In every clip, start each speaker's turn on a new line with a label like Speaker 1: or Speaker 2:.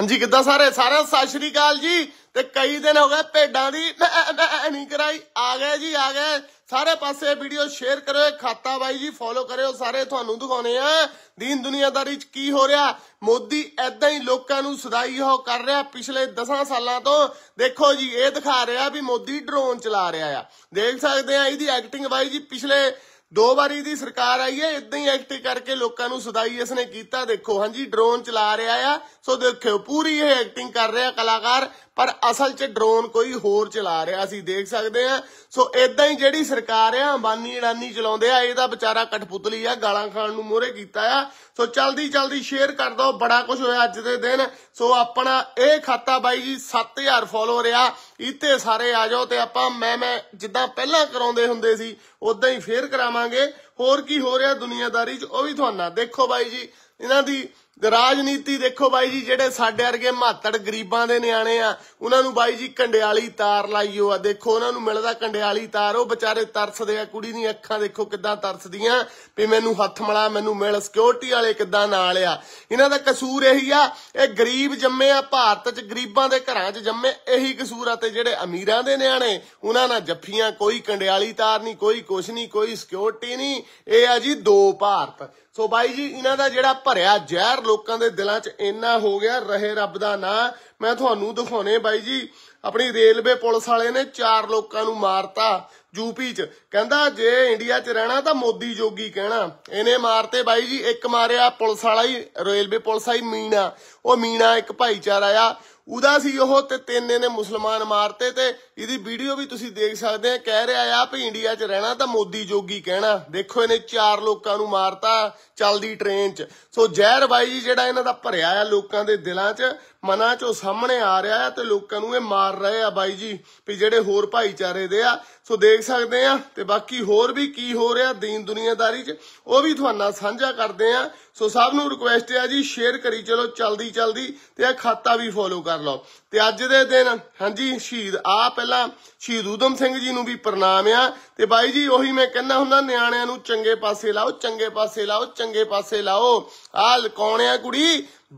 Speaker 1: ਹਾਂਜੀ ਕਿੱਦਾਂ ਸਾਰੇ ਸਾਰਿਆਂ ਸਤਿ ਸ਼੍ਰੀ ਅਕਾਲ ਜੀ ਤੇ ਕਈ ਦਿਨ ਹੋ ਗਏ ਭੇਡਾਂ ਦੀ ਮੈਂ ਨਹੀਂ ਕਰਾਈ ਆ ਗਏ ਜੀ ਆ ਗਏ ਸਾਰੇ ਪਾਸੇ ਵੀਡੀਓ ਸ਼ੇਅਰ ਕਰਿਓ ਖਾਤਾ ਬਾਈ ਜੀ ਫੋਲੋ ਕਰਿਓ ਸਾਰੇ ਤੁਹਾਨੂੰ ਦਿਖਾਉਣੇ ਆ ਦੀਨ ਦੁਨੀਆਦਾਰੀ ਚ ਕੀ ਹੋ ਰਿਹਾ ਮੋਦੀ ਐਦਾਂ ਹੀ ਲੋਕਾਂ ਨੂੰ ਸਦਾਈ ਹੋ ਕਰ ਰਿਹਾ ਪਿਛਲੇ 10 ਸਾਲਾਂ ਤੋਂ ਦੇਖੋ ਜੀ ਇਹ ਦਿਖਾ ਰਿਹਾ ਵੀ ਮੋਦੀ ਡਰੋਨ ਚਲਾ ਰਿਹਾ ਆ ਦੇਖ ਸਕਦੇ ਆ ਇਹਦੀ ਐਕਟਿੰਗ ਬਾਈ ਜੀ ਪਿਛਲੇ ਦੋ ਵਾਰੀ ਦੀ ਸਰਕਾਰ ਆਈ ਹੈ ਇਦਾਂ ਹੀ ਐਕਟ ਕਰਕੇ ਲੋਕਾਂ ਨੂੰ ਸਦਾਈ ਇਸ ਨੇ ਕੀਤਾ ਦੇਖੋ ਹਾਂਜੀ ਡਰੋਨ ਚਲਾ ਰਿਹਾ ਆ ਸੋ ਦੇਖਿਓ ਪੂਰੀ ਇਹ ਐਕਟਿੰਗ ਕਰ ਰਿਹਾ ਕਲਾਕਾਰ ਪਰ ਅਸਲ 'ਚ ਡਰੋਨ ਕੋਈ ਹੋਰ ਚਲਾ ਰਿਹਾ ਅਸੀਂ ਦੇਖ ਸਕਦੇ ਆ ਸੋ ਇਦਾਂ ਹੀ ਜਿਹੜੀ ਸਰਕਾਰ ਆ ਅੰਬਾਨੀ ਅੜਾਨੀ ਚਲਾਉਂਦੇ ਆ ਇਹਦਾ ਵਿਚਾਰਾ ਕਠਪੁਤਲੀ ਆ ਗਾਲਾਂ ਖਾਣ ਨੂੰ ਮੋਰੇ ਕੀਤਾ ਆ ਸੋ ਜਲਦੀ ਜਲਦੀ ਸ਼ੇਅਰ ਕਰ ਦੋ ਬੜਾ ਕੁਝ ਹੋਇਆ ਅੱਜ ਦੇ ਦਿਨ ਸੋ ਆਪਣਾ ਇਹ ਖਾਤਾ ਬਾਈ ਜੀ 7000 ਫੋਲੋਅਰ ਆ ਇੱਥੇ ਸਾਰੇ ਆ ਜਾਓ ਤੇ ਆਪਾਂ ਮੈਂ ਮੈਂ ਜਿੱਦਾਂ ਪਹਿਲਾਂ ਕਰਾਉਂਦੇ ਹੁੰਦੇ ਸੀ ਉਦਾਂ ਹੀ ਫੇਰ ਕਰਾਵਾਂਗੇ ਹੋਰ ਕੀ ਹੋ ਰਿਹਾ ਦੁਨੀਆਦਾਰੀ 'ਚ ਉਹ ਵੀ ਤੁਹਾਨੂੰ ਦੇਖੋ ਬਾਈ ਜੀ ਇਹਨਾਂ ਦੀ ਤੇ ਰਾਜਨੀਤੀ ਦੇਖੋ ਬਾਈ ਜੀ ਜਿਹੜੇ ਸਾਡੇ ਵਰਗੇ ਮਾਤੜ ਗਰੀਬਾਂ ਦੇ ਨਿਆਣੇ ਆ ਉਹਨਾਂ ਨੂੰ ਬਾਈ ਜੀ ਕੰਡਿਆਲੀ ਤਾਰ ਲਾਈਓ ਆ ਦੇਖੋ ਉਹਨਾਂ ਨੂੰ ਮਿਲਦਾ ਕੰਡਿਆਲੀ ਤਾਰ ਉਹ ਵਿਚਾਰੇ ਤਰਸਦੇ ਆ ਕੁੜੀ ਦੀਆਂ ਅੱਖਾਂ ਦੇਖੋ ਕਿੱਦਾਂ ਤਰਸਦੀਆਂ ਵੀ ਮੈਨੂੰ ਹੱਥ ਮਲਾ ਮੈਨੂੰ ਮਿਲ ਸਿਕਿਉਰਿਟੀ ਵਾਲੇ ਕਿੱਦਾਂ ਨਾਲ ਆ ਇਹਨਾਂ ਦਾ ਕਸੂਰ ਇਹੀ ਆ ਇਹ ਗਰੀਬ ਜੰਮੇ ਆ ਭਾਰਤ 'ਚ ਗਰੀਬਾਂ ਦੇ ਘਰਾਂ 'ਚ ਜੰਮੇ ਇਹੀ ਕਸੂਰ ਆ ਤੇ ਜਿਹੜੇ ਅਮੀਰਾਂ ਦੇ ਨਿਆਣੇ ਉਹਨਾਂ ਨਾਲ ਜੱਫੀਆਂ ਕੋਈ ਕੰਡਿਆਲੀ ਤਾਰ ਨਹੀਂ ਕੋਈ ਕੁਛ ਨਹੀਂ ਕੋਈ ਸਿਕਿਉਰਿਟੀ ਨਹੀਂ ਇਹ ਆ ਜੀ ਦੋ ਭਾਰਤ ਸੋ ਬਾਈ ਜੀ ਇਹਨਾਂ ਦਾ ਜਿਹੜਾ ਭਰਿਆ ਜ਼ਹਿਰ ਲੋਕਾਂ ਦੇ ਦਿਲਾਂ 'ਚ ਇੰਨਾ ਹੋ ਗਿਆ ਰਹੇ ਰੱਬ ਦਾ ਨਾਂ ਮੈਂ ਤੁਹਾਨੂੰ ਦਿਖਾਉਣੇ ਬਾਈ ਜੀ ਆਪਣੀ ਰੇਲਵੇ ਪੁਲਿਸ ਵਾਲੇ ਨੇ ਚਾਰ ਲੋਕਾਂ ਨੂੰ ਮਾਰਤਾ ਯੂਪੀ 'ਚ ਕਹਿੰਦਾ ਜੇ ਇੰਡੀਆ 'ਚ ਰਹਿਣਾ ਤਾਂ ਮੋਦੀ ਜੋਗੀ ਕਹਿਣਾ ਇਹਨੇ ਮਾਰਤੇ ਬਾਈ ਜੀ ਇੱਕ ਮਾਰਿਆ ਪੁਲਿਸ ਵਾਲਾ ਹੀ ਰੇਲਵੇ ਪੁਲਿਸ ਆਈ ਮੀਣਾ ਉਹ ਮੀਣਾ ਇੱਕ ਭਾਈਚਾਰਾ ਆ ਉਹਦਾ ਸੀ ਉਹ ਤੇ ਤਿੰਨ ਇਹਨੇ ਮੁਸਲਮਾਨ ਮਾਰਤੇ ਤੇ ਇਹਦੀ ਵੀਡੀਓ ਵੀ ਤੁਸੀਂ ਦੇਖ ਸਕਦੇ ਆ ਕਹਿ ਰਿਹਾ ਆ ਭੀ ਇੰਡੀਆ 'ਚ ਰਹਿਣਾ ਤਾਂ ਮੋਦੀ ਜੋਗੀ ਕਹਿਣਾ ਦੇਖੋ ਇਹਨੇ ਚਾਰ ਲੋਕਾਂ ਨੂੰ ਮਾਰਤਾ ਚੱਲਦੀ ਟ੍ਰੇਨ 'ਚ ਸੋ ਜ਼ਹਿਰ ਬਾਈ ਜੀ ਜਿਹੜਾ ਇਹਨਾਂ ਦਾ ਭਰਿਆ ਆ ਲੋਕਾਂ ਦੇ ਦਿਲਾਂ 'ਚ ਮਨਾਂ 'ਚੋਂ ਸਾਹਮਣੇ ਆ ਰਿਹਾ ਆ ਤੇ ਲੋਕਾਂ ਨੂੰ ਇਹ ਮਾਰ ਰਹੇ ਆ ਬਾਈ ਜੀ ਵੀ ਜਿਹੜੇ ਹੋਰ ਭਾਈਚਾਰੇ ਦੇ ਆ ਸੋ ਦੇਖ ਸਕਦੇ ਆ ਤੇ ਬਾਕੀ ਹੋਰ ਵੀ ਕੀ ਹੋ ਰਿਹਾ ਦੀਨ ਦੁਨੀਆਦਾਰੀ 'ਚ ਉਹ ਵੀ ਤੁਹਾਨੂੰ ਸਾਂਝਾ ਕਰਦੇ ਆ ਸੋ ਸਭ ਨੂੰ ਰਿਕੁਐਸਟ ਆ ਜੀ ਸ਼ੇਅਰ ਕਰੀ ਚਲੋ ਚਲਦੀ ਚਲਦੀ ਤੇ ਇਹ ਖਾਤਾ ਵੀ ਫੋਲੋ ਕਰ ਲਓ ਤੇ ਅੱਜ ਦੇ ਦਿਨ ਹਾਂਜੀ ਸ਼ਹੀਦ ਆ ਪਹਿਲਾਂ ਸ਼ਹੀਦ ਉਦਮ ਸਿੰਘ ਜੀ ਨੂੰ ਵੀ ਪ੍ਰਣਾਮ ਆ ਤੇ ਬਾਈ ਜੀ ਉਹੀ ਮੈਂ ਕਹਿੰਦਾ ਹੁੰਦਾ ਨਿਆਣਿਆਂ ਨੂੰ ਚੰਗੇ ਪਾਸੇ ਲਾਓ ਚੰਗੇ ਪਾਸੇ ਲਾਓ ਚੰਗੇ ਪਾਸੇ ਲਾਓ ਆ ਲਕੌਣਿਆ ਕੁੜੀ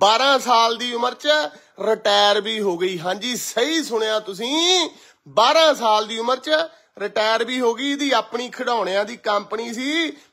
Speaker 1: 12 ਸਾਲ ਦੀ ਉਮਰ 'ਚ ਰਿਟਾਇਰ ਵੀ ਹੋ ਗਈ ਹਾਂਜੀ ਸਹੀ ਸੁਣਿਆ ਤੁਸੀਂ 12 ਸਾਲ ਦੀ ਉਮਰ 'ਚ ਰਿਟਾਇਰ ਵੀ ਹੋ ਗਈ ਇਹਦੀ ਆਪਣੀ ਖਿਡੌਣਿਆਂ ਦੀ ਕੰਪਨੀ ਸੀ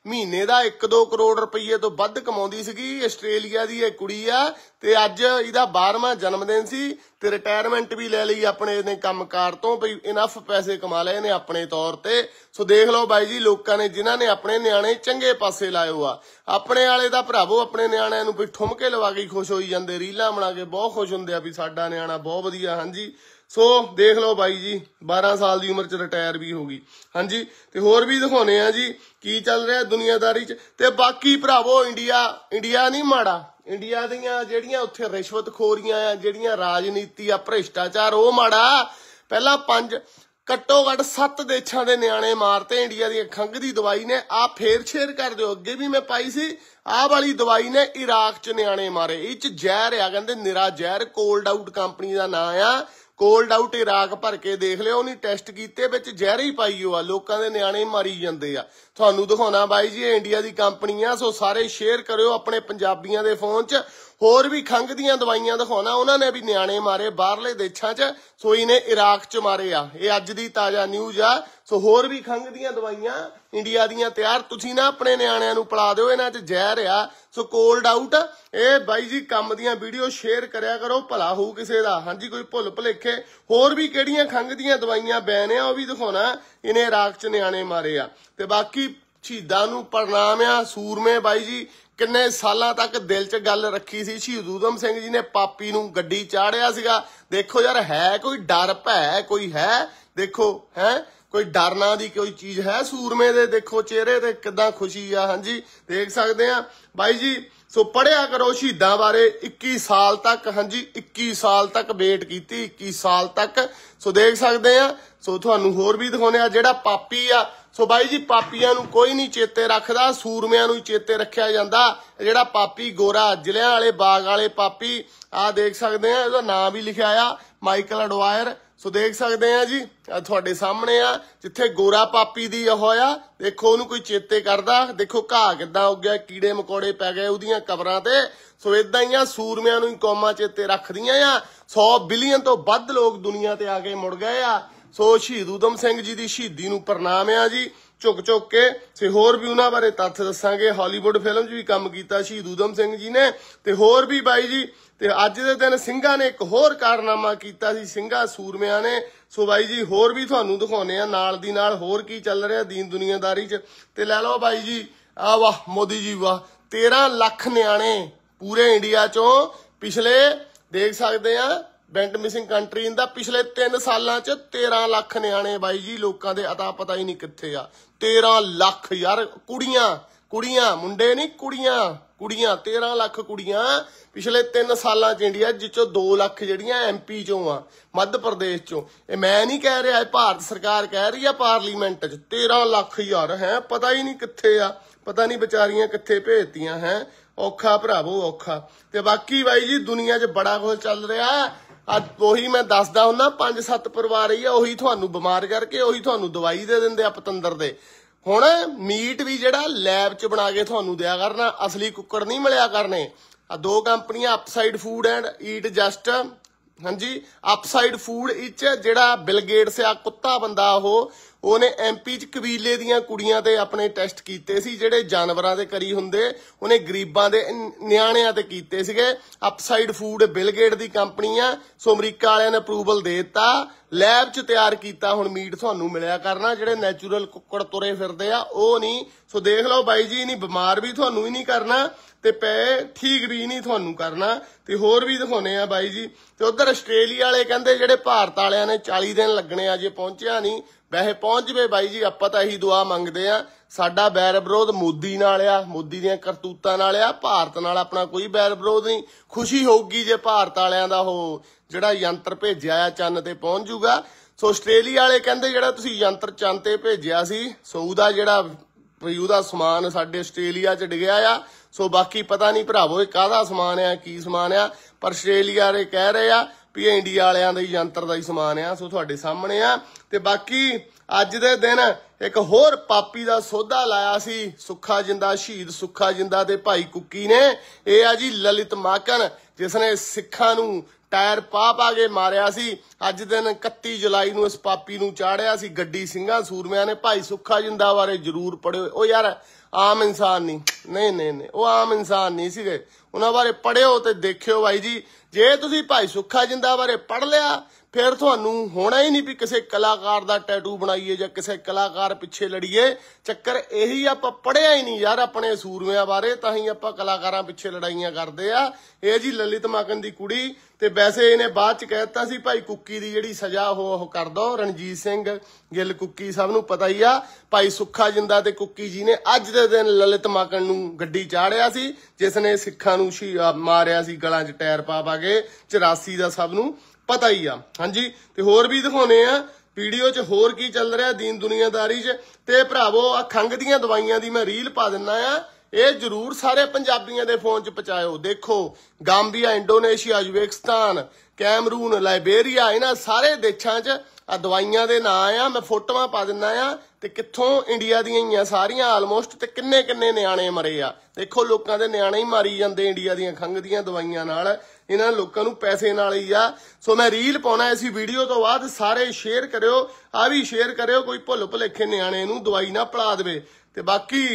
Speaker 1: ਮਹੀਨੇ ਦਾ 1-2 ਕਰੋੜ ਰੁਪਏ ਤੋਂ ਵੱਧ ਕਮਾਉਂਦੀ ਸੀਗੀ ਆਸਟ੍ਰੇਲੀਆ ਦੀ ਇਹ ਕੁੜੀ ਆ ਤੇ ਅੱਜ ਇਹਦਾ 12ਵਾਂ ਜਨਮ ਦਿਨ ਸੀ ਤੇ ਰਿਟਾਇਰਮੈਂਟ ਵੀ ਲੈ ਲਈ ਆਪਣੇ ਇਹਨੇ ਕੰਮਕਾਰ ਤੋਂ ਭਈ ਇਨਫ ਪੈਸੇ ਕਮਾ ਲਏ ਨੇ ਆਪਣੇ ਤੌਰ ਤੇ ਸੋ ਦੇਖ ਲਓ ਬਾਈ ਜੀ ਲੋਕਾਂ ਨੇ ਜਿਨ੍ਹਾਂ ਨੇ ਆਪਣੇ ਨਿਆਣੇ ਚੰਗੇ ਪਾਸੇ ਲਾਇਓ ਆ ਆਪਣੇ ਵਾਲੇ ਦਾ ਭਰਾਵੋ ਆਪਣੇ ਨਿਆਣਿਆਂ ਨੂੰ ਵੀ ਠੁਮਕੇ ਲਵਾ ਕੇ ਖੁਸ਼ ਹੋਈ ਜਾਂਦੇ ਰੀਲਾਂ ਬਣਾ ਕੇ ਬਹੁਤ ਖੁਸ਼ ਹੁੰਦੇ ਆ ਵੀ ਸਾਡਾ ਨਿਆਣਾ ਬਹੁਤ ਵਧੀਆ ਹਾਂਜੀ ਸੋ ਦੇਖ ਲਓ ਬਾਈ ਜੀ 12 ਸਾਲ ਦੀ ਉਮਰ ਚ ਰਿਟਾਇਰ ਵੀ ਹੋ ਗਈ ਹਾਂਜੀ ਤੇ ਹੋਰ ਵੀ ਦਿਖਾਉਨੇ ਆ ਜੀ ਕੀ ਚੱਲ ਰਿਹਾ ਦੁਨੀਆਦਾਰੀ ਚ ਤੇ ਬਾਕੀ ਭਰਾਵੋ ਇੰਡੀਆ ਇੰਡੀਆ ਨਹੀਂ ਮਾੜਾ ਇੰਡੀਆ ਦੀਆਂ ਜਿਹੜੀਆਂ ਉੱਥੇ ਰਿਸ਼ਵਤ ਖੋਰੀਆਂ ਆ ਜਿਹੜੀਆਂ ਰਾਜਨੀਤੀ ਆ ਭ੍ਰਿਸ਼ਟਾਚਾਰ ਉਹ ਮਾੜਾ ਪਹਿਲਾਂ ਪੰਜ ਕਟੋ ਘੱਟ ਸੱਤ ਦੇਸ਼ਾਂ ਦੇ ਨਿਆਣੇ ਮਾਰਤੇ ਇੰਡੀਆ ਦੀ ਖੰਗ ਦੀ ਦਵਾਈ ਨੇ ਆ ਫੇਰ ਸ਼ੇਅਰ ਕਰ ਦਿਓ ਅੱਗੇ ਵੀ ਮੈਂ ਪਾਈ ਸੀ ਆਹ ਵਾਲੀ ਦਵਾਈ ਨੇ ਇਰਾਕ ਚ ਨਿਆਣੇ ਮਾਰੇ ਇਹ ਚ ਜ਼ਹਿਰ ਆ ਕਹਿੰਦੇ ਨਿਰਾ ਜ਼ਹਿਰ ਕੋਲਡ ਆਊਟ ਕੰਪਨੀ ਦਾ ਨਾਂ ਆ ਕੋਲਡ ਆਊਟ ਇਰਾਕ ਭਰ ਕੇ ਦੇਖ ਲਿਓ ਉਹਨੇ ਟੈਸਟ ਕੀਤੇ ਵਿੱਚ ਜ਼ਹਿਰ ਹੀ ਪਾਈ ਆ ਲੋਕਾਂ ਦੇ ਨਿਆਣੇ ਮਾਰੀ ਜਾਂਦੇ ਆ ਤੁਹਾਨੂੰ ਦਿਖਾਉਣਾ ਬਾਈ ਜੀ ਇੰਡੀਆ ਦੀ ਕੰਪਨੀਆਂ ਸੋ ਸਾਰੇ ਸ਼ੇਅਰ ਕਰਿਓ ਆਪਣੇ ਪੰਜਾਬੀਆਂ ਦੇ ਫੋਨ 'ਚ ਹੋਰ ਵੀ ਖੰਗ ਦੀਆਂ ਦਵਾਈਆਂ ਦਿਖਾਉਣਾ ਉਹਨਾਂ ਨੇ ਵੀ ਨਿਆਣੇ ਮਾਰੇ ਬਾਹਰਲੇ ਦੇਸ਼ਾਂ 'ਚ ਸੋਈ ਨੇ ਇਰਾਕ 'ਚ ਮਾਰੇ ਆ ਇਹ ਅੱਜ ਦੀ ਤਾਜ਼ਾ ਨਿਊਜ਼ ਆ ਸੋ ਹੋਰ ਵੀ ਖੰਗ ਦੀਆਂ ਦਵਾਈਆਂ ਇੰਡੀਆ ਦੀਆਂ ਤਿਆਰ ਤੁਸੀਂ ਨਾ ਆਪਣੇ ਨਿਆਣਿਆਂ ਨੂੰ ਪਲਾ ਦਿਓ ਇਹਨਾਂ 'ਚ ਜ਼ਹਿਰ ਆ ਸੋ ਕੋਲਡ ਆਊਟ ਇਹ ਬਾਈ ਜੀ ਕੰਮ ਦੀਆਂ ਵੀਡੀਓ ਸ਼ੇਅਰ ਕਰਿਆ ਕਰੋ ਭਲਾ ਹੋਊ ਕਿਸੇ ਦਾ ਹਾਂਜੀ ਕੋਈ ਭੁੱਲ ਭਲੇਖੇ ਹੋਰ ਵੀ ਕਿਹੜੀਆਂ ਖੰਗ ਦੀਆਂ ਦਵਾਈਆਂ ਬੈਨ ਆ ਉਹ ਵੀ ਦਿਖਾਉਣਾ ਇਹਨੇ ਇਰਾਕ 'ਚ ਨਿਆਣੇ ਮਾਰੇ ਆ ਤੇ ਬਾਕੀ ਸ਼ਹੀਦਾਂ ਨੂੰ ਪ੍ਰਣਾਮ ਆ ਸੂਰਮੇ ਬਾਈ ਜੀ ਕਿੰਨੇ ਸਾਲਾਂ ਤੱਕ ਦਿਲ 'ਚ ਗੱਲ ਰੱਖੀ ਸੀ ਸ਼ਹੀਦ ਊਧਮ ਸਿੰਘ ਜੀ ਨੇ ਪਾਪੀ ਨੂੰ ਗੱਡੀ ਚਾੜਿਆ ਸੀਗਾ ਦੇਖੋ ਯਾਰ ਹੈ ਕੋਈ ਡਰ ਭੈ ਕੋਈ ਹੈ ਦੇਖੋ ਹੈ ਕੋਈ ਡਰਨਾ ਦੀ ਕੋਈ ਚੀਜ਼ ਹੈ ਸੂਰਮੇ ਦੇ ਦੇਖੋ ਚਿਹਰੇ ਤੇ ਕਿਦਾਂ ਖੁਸ਼ੀ ਆ ਹਾਂਜੀ ਦੇਖ ਸਕਦੇ ਆ ਬਾਈ ਜੀ ਸੋ ਪੜਿਆ ਕਰੋ ਸ਼ਹੀਦਾਂ ਬਾਰੇ 21 ਸਾਲ ਤੱਕ ਹਾਂਜੀ 21 ਸਾਲ ਤੱਕ ਵੇਟ ਕੀਤੀ 21 ਸਾਲ ਤੱਕ ਸੋ ਦੇਖ ਸਕਦੇ ਆ ਸੋ ਤੁਹਾਨੂੰ ਹੋਰ ਵੀ ਦਿਖਾਉਨੇ ਆ ਜਿਹੜਾ ਪਾਪੀ ਆ ਸੋ ਬਾਈ ਜੀ ਪਾਪੀਆਂ ਨੂੰ ਕੋਈ ਨਹੀਂ ਚੇਤੇ ਰੱਖਦਾ ਸੂਰਮਿਆਂ ਨੂੰ ਹੀ ਚੇਤੇ ਰੱਖਿਆ ਜਾਂਦਾ ਜਿਹੜਾ ਪਾਪੀ ਗੋਰਾ ਜਲਿਆਂ ਵਾਲੇ ਬਾਗ ਵਾਲੇ ਪਾਪੀ ਆ ਦੇਖ ਸਕਦੇ ਆ ਇਹਦਾ ਨਾਮ ਵੀ ਲਿਖਿਆ ਆ ਮਾਈਕਲ ਅਡਵਾਇਰ ਸੋ ਦੇਖ ਸਕਦੇ ਆ ਜੀ ਤੁਹਾਡੇ ਸਾਹਮਣੇ ਆ ਜਿੱਥੇ ਗੋਰਾ ਪਾਪੀ ਦੀ ਉਹ ਆ ਦੇਖੋ ਉਹਨੂੰ ਕੋਈ ਚੇਤੇ ਕਰਦਾ ਦੇਖੋ ਘਾਹ ਕਿੱਦਾਂ ਉੱਗਿਆ ਕੀੜੇ ਮਕੌੜੇ ਪੈ ਗਏ ਉਹਦੀਆਂ ਕਬਰਾਂ ਤੇ ਸੋ ਇਦਾਂ ਹੀ ਆ ਸੂਰਮਿਆਂ ਨੂੰ ਹੀ ਕੌਮਾਂ ਚੇਤੇ ਰੱਖਦੀਆਂ ਆ 100 ਬਿਲੀਅਨ ਤੋਂ ਵੱਧ ਲੋਕ ਦੁਨੀਆ ਤੇ ਆ ਕੇ ਮੁੜ ਗਏ ਆ ਸੋ ਸ਼ਹੀਦ ਉਦਮ ਸਿੰਘ ਜੀ ਦੀ ਸ਼ਹੀਦੀ ਨੂੰ ਪ੍ਰਣਾਮ ਆ ਜੀ ਝੁਕ ਝੁਕ ਕੇ ਤੇ ਹੋਰ ਵੀ ਉਹਨਾਂ ਬਾਰੇ ਤੱਥ ਦੱਸਾਂਗੇ ਹਾਲੀਵੁੱਡ ਫਿਲਮ 'ਚ ਵੀ ਕੰਮ ਕੀਤਾ ਸ਼ਹੀਦ ਉਦਮ ਸਿੰਘ ਜੀ ਨੇ ਤੇ ਹੋਰ ਵੀ ਬਾਈ ਜੀ ਤੇ ਅੱਜ ਦੇ ਦਿਨ ਸਿੰਘਾਂ ਨੇ ਇੱਕ ਹੋਰ ਕਾਰਨਾਮਾ ਕੀਤਾ ਸੀ ਸਿੰਘਾਂ ਸੂਰਮਿਆਂ ਨੇ ਸੋ ਬਾਈ ਜੀ ਹੋਰ ਵੀ ਤੁਹਾਨੂੰ ਦਿਖਾਉਨੇ ਆ ਨਾਲ ਦੀ ਨਾਲ ਹੋਰ ਕੀ ਚੱਲ ਰਿਹਾ ਦੀਨ ਦੁਨੀਆਦਾਰੀ 'ਚ ਤੇ ਲੈ ਲਓ ਬਾਈ ਜੀ ਆ ਵਾਹ ਮੋਦੀ ਜੀ ਵਾਹ 13 ਲੱਖ ਨਿਆਣੇ ਪੂਰੇ ਇੰਡੀਆ 'ਚੋਂ ਪਿਛਲੇ ਦੇਖ ਸਕਦੇ ਆ ਬੈਂਟ ਮਿਸਿੰਗ ਕੰਟਰੀ ਇਹਦਾ ਪਿਛਲੇ 3 ਸਾਲਾਂ ਚ 13 ਲੱਖ ਨਿਆਣੇ ਬਾਈ ਜੀ ਲੋਕਾਂ ਦੇ ਅਤਾ ਪਤਾ ਹੀ ਨਹੀਂ ਕਿੱਥੇ ਆ 13 ਲੱਖ ਯਾਰ ਕੁੜੀਆਂ ਕੁੜੀਆਂ ਮੁੰਡੇ ਨਹੀਂ ਕੁੜੀਆਂ ਕੁੜੀਆਂ 13 ਲੱਖ ਕੁੜੀਆਂ ਪਿਛਲੇ 3 ਸਾਲਾਂ ਚ ਇੰਡੀਆ ਜਿੱਚੋਂ 2 ਲੱਖ ਜਿਹੜੀਆਂ ਐਮਪੀ ਚੋਂ ਆ ਮੱਧ ਪ੍ਰਦੇਸ਼ ਚੋਂ ਇਹ ਮੈਂ ਨਹੀਂ ਕਹਿ ਰਿਹਾ ਇਹ ਭਾਰਤ ਸਰਕਾਰ ਕਹਿ ਰਹੀ ਆ ਪਾਰਲੀਮੈਂਟ ਚ 13 ਲੱਖ ਯਾਰ ਹੈ ਪਤਾ ਹੀ ਨਹੀਂ ਕਿੱਥੇ ਆ ਪਤਾ ਨਹੀਂ ਵਿਚਾਰੀਆਂ ਕਿੱਥੇ ਭੇਜਤੀਆਂ ਹੈ ਔਖਾ ਭਰਾਵੋ ਔਖਾ ਤੇ ਬਾਕੀ ਬਾਈ ਜੀ ਦੁਨੀਆ 'ਚ ਬੜਾ ਕੁਝ ਚੱਲ ਰਿਹਾ ਅੱਜ ਉਹੀ ਮੈਂ ਦੱਸਦਾ ਹੁੰਨਾ ਪੰਜ ਸੱਤ ਪਰਿਵਾਰ ਹੀ ਆ ਉਹੀ ਤੁਹਾਨੂੰ ਬਿਮਾਰ ਕਰਕੇ ਉਹੀ ਤੁਹਾਨੂੰ ਦਵਾਈ ਦੇ ਦਿੰਦੇ ਆ ਪਤੰਦਰ ਦੇ ਹੁਣ ਮੀਟ ਵੀ ਜਿਹੜਾ ਲੈਬ 'ਚ ਬਣਾ ਕੇ ਤੁਹਾਨੂੰ ਦਿਆ ਕਰਨਾ ਅਸਲੀ ਕੁੱਕੜ ਨਹੀਂ ਮਿਲਿਆ ਕਰਨੇ ਆ ਦੋ ਕੰਪਨੀਆਂ upside food and eat just ਹਾਂਜੀ ਅਪਸਾਈਡ ਫੂਡ ਇਚ ਜਿਹੜਾ ਬਿਲ ਗੇਟਸ ਆ ਕੁੱਤਾ ਬੰਦਾ ਉਹ ਉਹਨੇ ਐਮਪੀ ਚ ਕਬੀਲੇ ਦੀਆਂ ਕੁੜੀਆਂ ਤੇ ਆਪਣੇ ਟੈਸਟ ਕੀਤੇ ਸੀ ਜਿਹੜੇ ਜਾਨਵਰਾਂ ਦੇ ਕਰੀ ਹੁੰਦੇ ਉਹਨੇ ਗਰੀਬਾਂ ਦੇ ਨਿਆਣਿਆਂ ਤੇ ਕੀਤੇ ਸੀਗੇ ਅਪਸਾਈਡ ਫੂਡ ਬਿਲਗੇਟ ਦੀ ਕੰਪਨੀ ਆ ਸੋ ਅਮਰੀਕਾ ਵਾਲਿਆਂ ਨੇ ਅਪਰੂਵਲ ਦੇ ਦਿੱਤਾ ਲੈਬ ਚ ਤਿਆਰ ਕੀਤਾ ਹੁਣ ਮੀਟ ਤੁਹਾਨੂੰ ਮਿਲਿਆ ਕਰਨਾ ਜਿਹੜੇ ਨੈਚੁਰਲ ਕੁੱਕੜ ਤੁਰੇ ਫਿਰਦੇ ਆ ਉਹ ਨਹੀਂ ਸੋ ਦੇਖ ਲਓ ਬਾਈ ਜੀ ਨਹੀਂ ਬਿਮਾਰ ਵੀ ਤੁਹਾਨੂੰ ਹੀ ਨਹੀਂ ਕਰਨਾ ਤੇ ਪੈ ਠੀਕ ਵੀ ਨਹੀਂ ਤੁਹਾਨੂੰ ਕਰਨਾ ਤੇ ਹੋਰ ਵੀ ਦਿਖਾਉਨੇ ਆ ਬਾਈ ਜੀ ਤੇ ਉਧਰ ਆਸਟ੍ਰੇਲੀਆ ਵਾਲੇ ਕਹਿੰਦੇ ਜਿਹੜੇ ਭਾਰਤ ਵਾਲਿਆਂ ਨੇ 40 ਦਿਨ ਲੱਗਣੇ ਆ ਜੇ ਪਹੁੰਚਿਆ ਨਹੀਂ ਵੈਸੇ ਪਹੁੰਚ ਜਵੇ ਬਾਈ ਜੀ ਆਪਾਂ ਤਾਂ ਇਹੀ ਦੁਆ ਮੰਗਦੇ ਆ ਸਾਡਾ ਬੈਰ ਵਿਰੋਧ ਮੋਦੀ ਨਾਲ ਆ ਮੋਦੀ ਦੀਆਂ ਕਰਤੂਤਾਂ ਨਾਲ ਆ ਭਾਰਤ ਨਾਲ ਆਪਣਾ ਕੋਈ ਬੈਰ ਵਿਰੋਧ ਨਹੀਂ ਖੁਸ਼ੀ ਹੋਊਗੀ ਜੇ ਭਾਰਤ ਵਾਲਿਆਂ ਦਾ ਉਹ ਜਿਹੜਾ ਯੰਤਰ ਭੇਜਿਆ ਆ ਚੰਨ ਤੇ ਪਹੁੰਚ ਜੂਗਾ ਸੋ ਆਸਟ੍ਰੇਲੀਆ ਵਾਲੇ ਕਹਿੰਦੇ ਜਿਹੜਾ ਤੁਸੀਂ ਯੰਤਰ ਚੰਨ ਤੇ ਭੇਜਿਆ ਸੀ ਸੋ ਉਹਦਾ ਜਿਹੜਾ ਪਯੂ ਦਾ ਸਮਾਨ ਸਾਡੇ ਆਸਟ੍ਰੇਲੀਆ ਚ ਡਿਗਿਆ ਆ ਸੋ ਬਾਕੀ ਪਤਾ ਨਹੀਂ ਭਰਾਵੋ ਇਹ ਕਾਹਦਾ ਸਮਾਨ ਆ ਕੀ ਸਮਾਨ ਆ ਪਰ ਆਸਟ੍ਰੇਲੀਆ ਦੇ ਕਹਿ ਰਹੇ ਆ ਵੀ ਇੰਡੀਆ ਵਾਲਿਆਂ ਦਾ ਹੀ ਯੰਤਰ ਦਾ ਹੀ ਸਮਾਨ ਆ ਸੋ ਤੁਹਾਡੇ ਸਾਹਮਣੇ ਆ ਤੇ ਬਾਕੀ ਅੱਜ ਦੇ ਦਿਨ ਇੱਕ ਹੋਰ ਪਾਪੀ ਦਾ ਸੋਧਾ ਲਾਇਆ ਸੀ ਸੁੱਖਾ ਜਿੰਦਾ ਸ਼ਹੀਦ ਸੁੱਖਾ ਜਿੰਦਾ ਦੇ ਭਾਈ ਕੁੱਕੀ ਨੇ ਇਹ ਆ ਜੀ ਲਲਿਤ ਮਾਕਨ ਜਿਸ ਨੇ ਸਿੱਖਾਂ ਨੂੰ ਟਾਇਰ ਪਾ ਪਾ ਕੇ ਮਾਰਿਆ ਸੀ ਅੱਜ ਦਿਨ 31 ਜੁਲਾਈ ਨੂੰ ਇਸ ਪਾਪੀ ਨੂੰ ਚਾੜਿਆ ਸੀ ਗੱਡੀ ਸਿੰਘਾਂ ਸੂਰਮਿਆਂ ਨੇ ਭਾਈ ਸੁੱਖਾ ਜਿੰਦਾ ਬਾਰੇ ਜ਼ਰੂਰ ਪੜਿਓ ਉਹ ਯਾਰ ਆਮ ਇਨਸਾਨ ਨਹੀਂ ਨਹੀਂ ਨਹੀਂ ਉਹ ਆਮ ਇਨਸਾਨ ਨਹੀਂ ਸੀਗੇ ਉਹਨਾਂ ਬਾਰੇ ਪੜਿਓ ਤੇ ਦੇਖਿਓ ਭਾਈ ਜੀ ਜੇ ਤੁਸੀਂ ਭਾਈ ਸੁੱਖਾ ਜਿੰਦਾ ਬਾਰੇ ਪੜ ਲਿਆ ਫਿਰ ਤੁਹਾਨੂੰ ਹੋਣਾ ਹੀ ਨਹੀਂ ਵੀ ਕਿਸੇ ਕਲਾਕਾਰ ਦਾ ਟੈਟੂ ਬਣਾਈਏ ਜਾਂ ਕਿਸੇ ਕਲਾਕਾਰ ਪਿੱਛੇ ਲੜੀਏ ਚੱਕਰ ਇਹੀ ਆਪਾਂ ਪੜਿਆ ਹੀ ਨਹੀਂ ਯਾਰ ਆਪਣੇ ਸੂਰਮਿਆਂ ਬਾਰੇ ਤਾਂ ਹੀ ਆਪਾਂ ਕਲਾਕਾਰਾਂ ਪਿੱਛੇ ਲੜਾਈਆਂ ਕਰਦੇ ਆ ਇਹ ਜੀ ਲਲਿਤ ਮਾਕਨ ਦੀ ਕੁੜੀ ਤੇ ਵੈਸੇ ਇਹਨੇ ਬਾਅਦ ਚ ਕਹਿਤਾ ਦਿੱਤਾ ਸੀ ਭਾਈ ਕੁੱਕੀ ਦੀ ਜਿਹੜੀ ਸਜ਼ਾ ਹੋ ਉਹ ਕਰ ਦੋ ਰਣਜੀਤ ਸਿੰਘ ਗਿੱਲ ਕੁੱਕੀ ਸਭ ਨੂੰ ਪਤਾ ਹੀ ਆ ਭਾਈ ਸੁੱਖਾ ਜਿੰਦਾ ਤੇ ਕੁੱਕੀ ਜੀ ਨੇ ਅੱਜ ਦੇ ਦਿਨ ਲਲਿਤ ਮਾਕਨ ਨੂੰ ਗੱਡੀ ਚਾੜਿਆ ਸੀ ਜਿਸ ਨੇ ਸਿੱਖਾਂ ਨੂੰ ਮਾਰਿਆ ਸੀ ਗਲਾਂ 'ਚ ਟਾਇਰ ਪਾ ਪਾ ਕੇ 84 ਦਾ ਸਭ ਨੂੰ ਪਤਾ ਹੀ ਆ ਹਾਂਜੀ ਤੇ ਹੋਰ ਵੀ ਦਿਖਾਉਨੇ ਆ ਵੀਡੀਓ 'ਚ ਹੋਰ ਕੀ ਚੱਲ ਰਿਹਾ ਦੀਨ ਦੁਨੀਆਦਾਰੀ 'ਚ ਤੇ ਭਰਾਵੋ ਆ ਖੰਗ ਦੀਆਂ ਦਵਾਈਆਂ ਦੀ ਮੈਂ ਰੀਲ ਪਾ ਦਿੰਨਾ ਆ ਇਹ ਜ਼ਰੂਰ ਸਾਰੇ ਪੰਜਾਬੀਆਂ ਦੇ ਫੋਨ 'ਚ ਪਚਾਇਓ ਦੇਖੋ Gambia Indonesia Uzbekistan Cameroon Liberia ਇਹਨਾਂ ਸਾਰੇ ਦੇਸ਼ਾਂ 'ਚ ਆ ਦਵਾਈਆਂ ਦੇ ਨਾਂ ਆ ਮੈਂ ਫੋਟੋਆਂ ਪਾ ਦਿੰਨਾ ਆ ਤੇ ਕਿੱਥੋਂ ਇੰਡੀਆ ਦੀਆਂ ਹੀ ਆ ਸਾਰੀਆਂ ਆਲਮੋਸਟ ਤੇ ਕਿੰਨੇ ਕਿੰਨੇ ਨਿਆਣੇ ਮਰੇ ਆ ਦੇਖੋ ਲੋਕਾਂ ਦੇ ਨਿਆਣੇ ਹੀ ਮਾਰੀ ਜਾਂਦੇ ਇੰਡੀਆ ਦੀਆਂ ਖੰਗ ਦੀਆਂ ਦਵਾਈਆਂ ਨਾਲ ਇਹਨਾਂ ਲੋਕਾਂ ਨੂੰ ਪੈਸੇ ਨਾਲ ਹੀ ਆ ਸੋ ਮੈਂ ਰੀਲ ਪਾਉਣਾ ਐਸੀ ਵੀਡੀਓ ਤੋਂ ਬਾਅਦ ਸਾਰੇ ਸ਼ੇਅਰ ਕਰਿਓ ਆ ਵੀ ਸ਼ੇਅਰ ਕਰਿਓ ਕੋਈ ਭੁੱਲ ਭੁਲੇਖੇ ਨਿਆਣੇ ਨੂੰ ਦਵਾਈ ਨਾ ਪਲਾ ਦੇਵੇ ਤੇ ਬਾਕੀ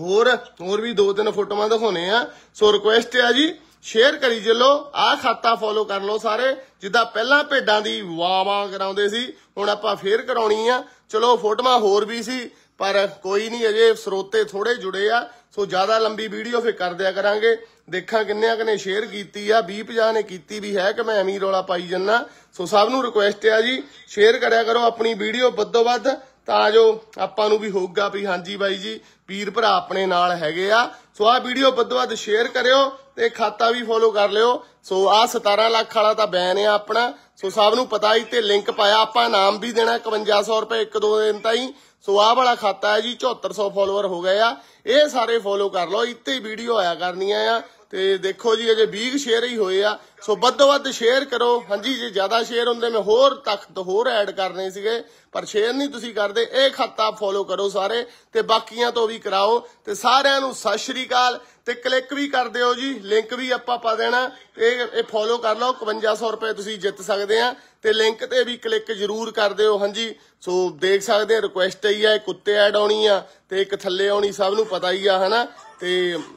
Speaker 1: ਹੋਰ ਹੋਰ ਵੀ ਦੋ ਤਿੰਨ ਫੋਟੋਆਂ ਦਿਖਾਉਣੇ ਆ ਸੋ ਰਿਕੁਐਸਟ ਆ ਜੀ ਸ਼ੇਅਰ ਕਰੀ ਜਲੋ ਆ ਖਾਤਾ ਫੋਲੋ ਕਰ ਲਓ ਸਾਰੇ ਜਿੱਦਾਂ ਪਹਿਲਾਂ ਭੇਡਾਂ ਦੀ ਵਾਵਾ ਕਰਾਉਂਦੇ ਸੀ ਹੁਣ ਆਪਾਂ ਫੇਰ ਕਰਾਉਣੀ ਆ ਚਲੋ ਫੋਟੋਆਂ ਹੋਰ ਵੀ ਸੀ ਪਰ ਕੋਈ ਨਹੀਂ ਅਜੇ ਸਰੋਤੇ ਥੋੜੇ ਜੁੜੇ ਆ ਸੋ ਜ਼ਿਆਦਾ ਲੰਬੀ ਵੀਡੀਓ ਫੇ ਕਰ ਦਿਆ ਕਰਾਂਗੇ ਦੇਖਾਂ ਕਿੰਨਿਆਂ ਕਨੇ ਸ਼ੇਅਰ ਕੀਤੀ ਆ 20 50 ਨੇ ਕੀਤੀ ਵੀ ਹੈ ਕਿ ਮੈਂ ਐਵੇਂ ਰੋਲਾ ਪਾਈ ਜੰਨਾ ਸੋ ਸਭ ਨੂੰ ਰਿਕੁਐਸਟ ਆ ਜੀ ਸ਼ੇਅਰ ਕਰਿਆ ਕਰੋ ਆਪਣੀ ਵੀਡੀਓ ਵੱਧੋ ਵੱਧ ਤਾਂ ਜੋ ਆਪਾਂ ਨੂੰ ਵੀ ਹੋਊਗਾ ਵੀ ਹਾਂਜੀ ਬਾਈ ਜੀ ਪੀਰ ਭਰਾ ਆਪਣੇ ਨਾਲ ਹੈਗੇ ਆ ਸੋ ਆ ਵੀਡੀਓ ਵੱਧੋ ਵੱਧ ਸ਼ੇਅਰ ਕਰਿਓ ਤੇ ਖਾਤਾ ਵੀ ਫੋਲੋ ਕਰ ਲਿਓ ਸੋ ਆ 17 ਲੱਖ ਵਾਲਾ ਤਾਂ ਬੈਨ ਆ ਆਪਣਾ ਸੋ ਸਭ ਨੂੰ ਪਤਾ ਹੀ ਤੇ ਲਿੰਕ ਪਾਇਆ ਆਪਾਂ ਨਾਮ ਵੀ ਦੇਣਾ 5100 ਰੁਪਏ ਇੱਕ ਦੋ ਦਿਨ ਤਾਈਂ ਸੋ ਆਹ ਵਾਲਾ ਖਾਤਾ ਹੈ ਜੀ 7400 ਫੋਲੋਅਰ ਹੋ ਗਏ ਆ ਇਹ ਸਾਰੇ ਫੋਲੋ ਕਰ ਲਓ ਇੱਥੇ ਵੀਡੀਓ ਆਇਆ ਕਰਨੀਆਂ ਆ ਤੇ ਦੇਖੋ ਜੀ ਅਜੇ 20 ਸ਼ੇਅਰ ਹੀ ਹੋਏ ਆ ਸੋ ਵੱਧੋ ਵੱਧ ਸ਼ੇਅਰ ਕਰੋ ਹਾਂਜੀ ਜੇ ਜ਼ਿਆਦਾ ਸ਼ੇਅਰ ਹੁੰਦੇ ਮੈਂ ਹੋਰ ਤਖਤ ਹੋਰ ਐਡ ਕਰਨੇ ਸੀਗੇ ਪਰ ਸ਼ੇਅਰ ਨਹੀਂ ਤੁਸੀਂ ਕਰਦੇ ਇਹ ਖਾਤਾ ਫੋਲੋ ਕਰੋ ਸਾਰੇ ਤੇ ਬਾਕੀਆਂ ਤੋਂ ਵੀ ਕਰਾਓ ਤੇ ਸਾਰਿਆਂ ਨੂੰ ਸਤਿ ਸ਼੍ਰੀ ਅਕਾਲ ਤੇ ਕਲਿੱਕ ਵੀ ਕਰ ਦਿਓ ਜੀ ਲਿੰਕ ਵੀ ਆਪਾਂ ਪਾ ਦੇਣਾ ਇਹ ਇਹ ਫੋਲੋ ਕਰ ਲਓ 5500 ਰੁਪਏ ਤੁਸੀਂ ਜਿੱਤ ਸਕਦੇ ਆ ਤੇ ਲਿੰਕ ਤੇ ਵੀ ਕਲਿੱਕ ਜ਼ਰੂਰ ਕਰ ਦਿਓ ਹਾਂਜੀ ਸੋ ਦੇਖ ਸਕਦੇ ਆ ਰਿਕੁਐਸਟ ਹੀ ਆ ਕੁੱਤੇ ਐਡ ਆਉਣੀ ਆ ਤੇ ਇੱਕ ਥੱਲੇ ਆਉਣੀ ਸਭ ਨੂੰ ਪਤਾ ਹੀ ਆ ਹਨਾ ਤੇ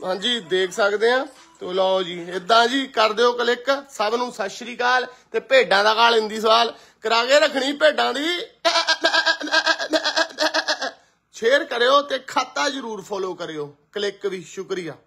Speaker 1: ਹਾਂਜੀ ਦੇਖ ਸਕਦੇ ਆ ਤੋ ਲਓ ਜੀ ਇਦਾਂ ਜੀ ਕਰ ਦਿਓ ਕਲਿੱਕ ਸਭ ਨੂੰ ਸਤਿ ਸ਼੍ਰੀ ਅਕਾਲ ਤੇ ਭੇਡਾਂ ਦਾ ਕਾਲ ਇੰਦੀ ਸਵਾਲ ਕਰਾ ਕੇ ਰੱਖਣੀ ਭੇਡਾਂ ਦੀ ਸ਼ੇਅਰ ਕਰਿਓ ਤੇ ਖਾਤਾ ਜ਼ਰੂਰ ਫੋਲੋ ਕਰਿਓ ਕਲਿੱਕ ਵੀ ਸ਼ੁਕਰੀਆ